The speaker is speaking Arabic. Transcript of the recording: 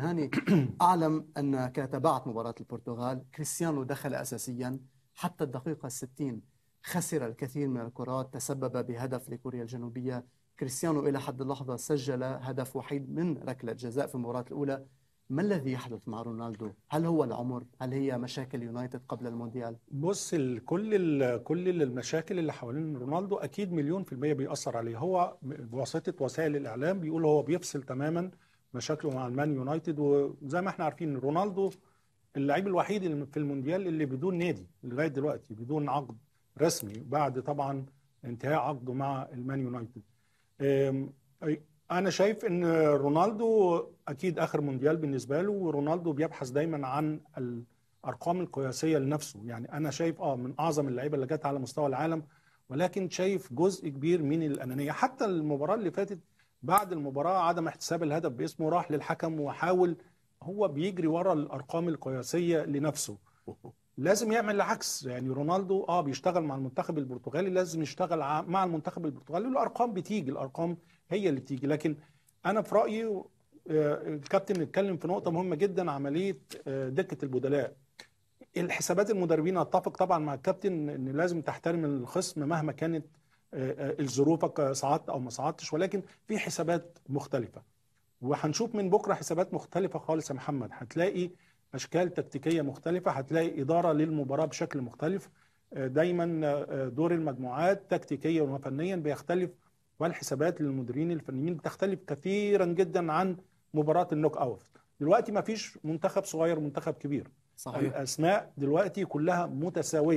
هاني اعلم انك تابعت مباراه البرتغال كريستيانو دخل اساسيا حتى الدقيقه 60 خسر الكثير من الكرات تسبب بهدف لكوريا الجنوبيه كريستيانو الى حد اللحظه سجل هدف وحيد من ركله جزاء في المباراه الاولى ما الذي يحدث مع رونالدو؟ هل هو العمر؟ هل هي مشاكل يونايتد قبل المونديال؟ بص كل كل المشاكل اللي حوالين رونالدو اكيد مليون في المية بيأثر عليه، هو بواسطة وسائل الاعلام بيقول هو بيفصل تماما مشاكله مع المان يونايتد وزي ما احنا عارفين رونالدو اللعيب الوحيد في المونديال اللي بدون نادي لغايه دلوقتي بدون عقد رسمي بعد طبعا انتهاء عقده مع المان يونايتد انا شايف ان رونالدو اكيد اخر مونديال بالنسبه له ورونالدو بيبحث دايما عن الارقام القياسيه لنفسه يعني انا شايف اه من اعظم اللعيبه اللي جت على مستوى العالم ولكن شايف جزء كبير من الانانيه حتى المباراه اللي فاتت بعد المباراه عدم احتساب الهدف باسمه راح للحكم وحاول هو بيجري ورا الارقام القياسيه لنفسه لازم يعمل العكس يعني رونالدو اه بيشتغل مع المنتخب البرتغالي لازم يشتغل مع المنتخب البرتغالي الأرقام بتيجي الارقام هي اللي بتيجي لكن انا في رايي آه، الكابتن اتكلم في نقطه مهمه جدا عمليه آه، دكه البدلاء الحسابات المدربين اتفق طبعا مع الكابتن ان لازم تحترم الخصم مهما كانت آه، آه، الظروفك صعدت او ما صعدتش ولكن في حسابات مختلفه وهنشوف من بكره حسابات مختلفه خالص يا محمد هتلاقي اشكال تكتيكيه مختلفه هتلاقي اداره للمباراه بشكل مختلف آه، دايما دور المجموعات تكتيكيا وفنيا بيختلف والحسابات للمديرين الفنيين بتختلف كثيرا جدا عن مباراه النوك اوت دلوقتي ما فيش منتخب صغير منتخب كبير صحيح. الاسماء دلوقتي كلها متساويه